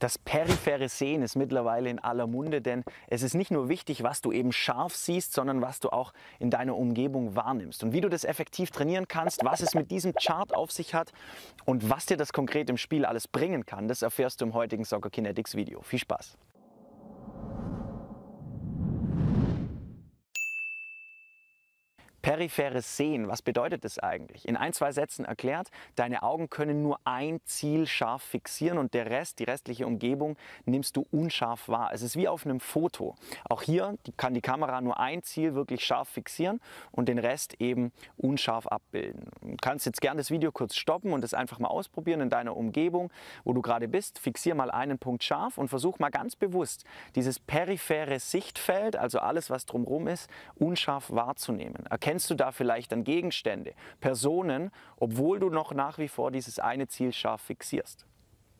Das periphere Sehen ist mittlerweile in aller Munde, denn es ist nicht nur wichtig, was du eben scharf siehst, sondern was du auch in deiner Umgebung wahrnimmst. Und wie du das effektiv trainieren kannst, was es mit diesem Chart auf sich hat und was dir das konkret im Spiel alles bringen kann, das erfährst du im heutigen Soccer Kinetics Video. Viel Spaß! Peripheres Sehen, was bedeutet das eigentlich? In ein, zwei Sätzen erklärt, deine Augen können nur ein Ziel scharf fixieren und der Rest, die restliche Umgebung, nimmst du unscharf wahr. Es ist wie auf einem Foto. Auch hier kann die Kamera nur ein Ziel wirklich scharf fixieren und den Rest eben unscharf abbilden. Du kannst jetzt gerne das Video kurz stoppen und es einfach mal ausprobieren in deiner Umgebung, wo du gerade bist. Fixier mal einen Punkt scharf und versuch mal ganz bewusst dieses periphere Sichtfeld, also alles, was drumherum ist, unscharf wahrzunehmen. Erkennst Kennst du da vielleicht dann Gegenstände, Personen, obwohl du noch nach wie vor dieses eine Ziel scharf fixierst?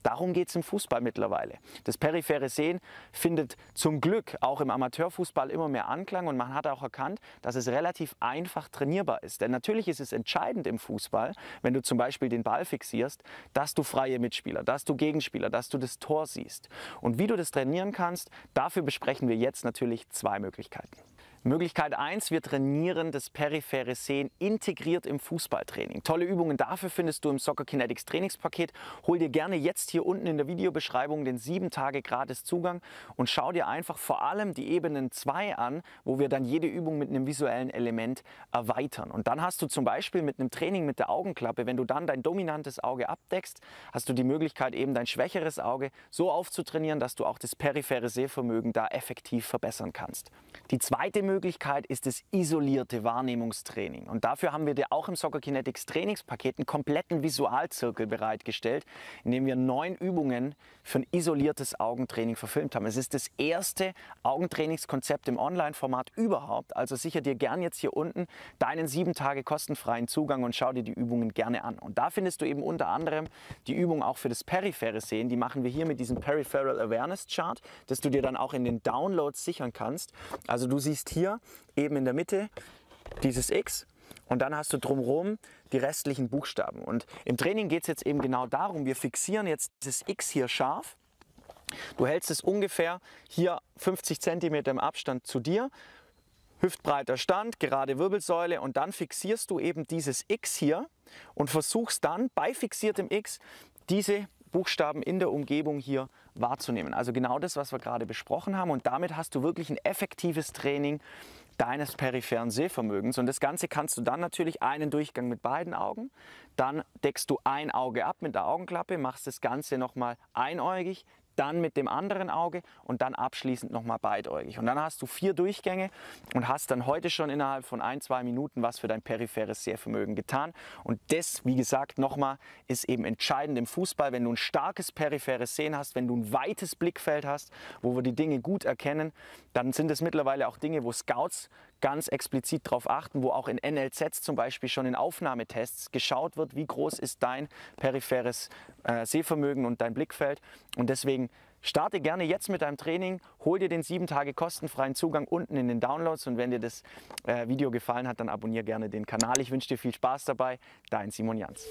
Darum geht es im Fußball mittlerweile. Das periphere Sehen findet zum Glück auch im Amateurfußball immer mehr Anklang und man hat auch erkannt, dass es relativ einfach trainierbar ist. Denn natürlich ist es entscheidend im Fußball, wenn du zum Beispiel den Ball fixierst, dass du freie Mitspieler, dass du Gegenspieler, dass du das Tor siehst. Und wie du das trainieren kannst, dafür besprechen wir jetzt natürlich zwei Möglichkeiten. Möglichkeit 1, wir trainieren das periphere Sehen integriert im Fußballtraining. Tolle Übungen dafür findest du im Soccer Kinetics Trainingspaket. Hol dir gerne jetzt hier unten in der Videobeschreibung den 7 Tage gratis Zugang und schau dir einfach vor allem die Ebenen 2 an, wo wir dann jede Übung mit einem visuellen Element erweitern. Und dann hast du zum Beispiel mit einem Training mit der Augenklappe, wenn du dann dein dominantes Auge abdeckst, hast du die Möglichkeit eben dein schwächeres Auge so aufzutrainieren, dass du auch das periphere Sehvermögen da effektiv verbessern kannst. Die zweite Möglichkeit ist das isolierte Wahrnehmungstraining. Und dafür haben wir dir auch im Soccer Kinetics Trainingspaket einen kompletten Visualzirkel bereitgestellt, in dem wir neun Übungen für ein isoliertes Augentraining verfilmt haben. Es ist das erste Augentrainingskonzept im Online-Format überhaupt. Also sicher dir gern jetzt hier unten deinen sieben Tage kostenfreien Zugang und schau dir die Übungen gerne an. Und da findest du eben unter anderem die Übung auch für das periphere Sehen. Die machen wir hier mit diesem Peripheral Awareness Chart, das du dir dann auch in den Downloads sichern kannst. Also du siehst hier hier eben in der Mitte dieses X und dann hast du drumherum die restlichen Buchstaben. Und im Training geht es jetzt eben genau darum, wir fixieren jetzt dieses X hier scharf. Du hältst es ungefähr hier 50 cm im Abstand zu dir, hüftbreiter Stand, gerade Wirbelsäule und dann fixierst du eben dieses X hier und versuchst dann bei fixiertem X diese Buchstaben in der Umgebung hier wahrzunehmen. Also genau das, was wir gerade besprochen haben. Und damit hast du wirklich ein effektives Training deines peripheren Sehvermögens. Und das Ganze kannst du dann natürlich einen Durchgang mit beiden Augen. Dann deckst du ein Auge ab mit der Augenklappe, machst das Ganze nochmal einäugig, dann mit dem anderen Auge und dann abschließend nochmal beidäugig. Und dann hast du vier Durchgänge und hast dann heute schon innerhalb von ein, zwei Minuten was für dein peripheres Sehvermögen getan. Und das, wie gesagt, nochmal ist eben entscheidend im Fußball, wenn du ein starkes peripheres Sehen hast, wenn du ein weites Blickfeld hast, wo wir die Dinge gut erkennen, dann sind es mittlerweile auch Dinge, wo Scouts ganz explizit darauf achten, wo auch in NLZs zum Beispiel schon in Aufnahmetests geschaut wird, wie groß ist dein peripheres äh, Sehvermögen und dein Blickfeld. Und deswegen starte gerne jetzt mit deinem Training, hol dir den sieben Tage kostenfreien Zugang unten in den Downloads und wenn dir das äh, Video gefallen hat, dann abonniere gerne den Kanal. Ich wünsche dir viel Spaß dabei. Dein Simon Jans.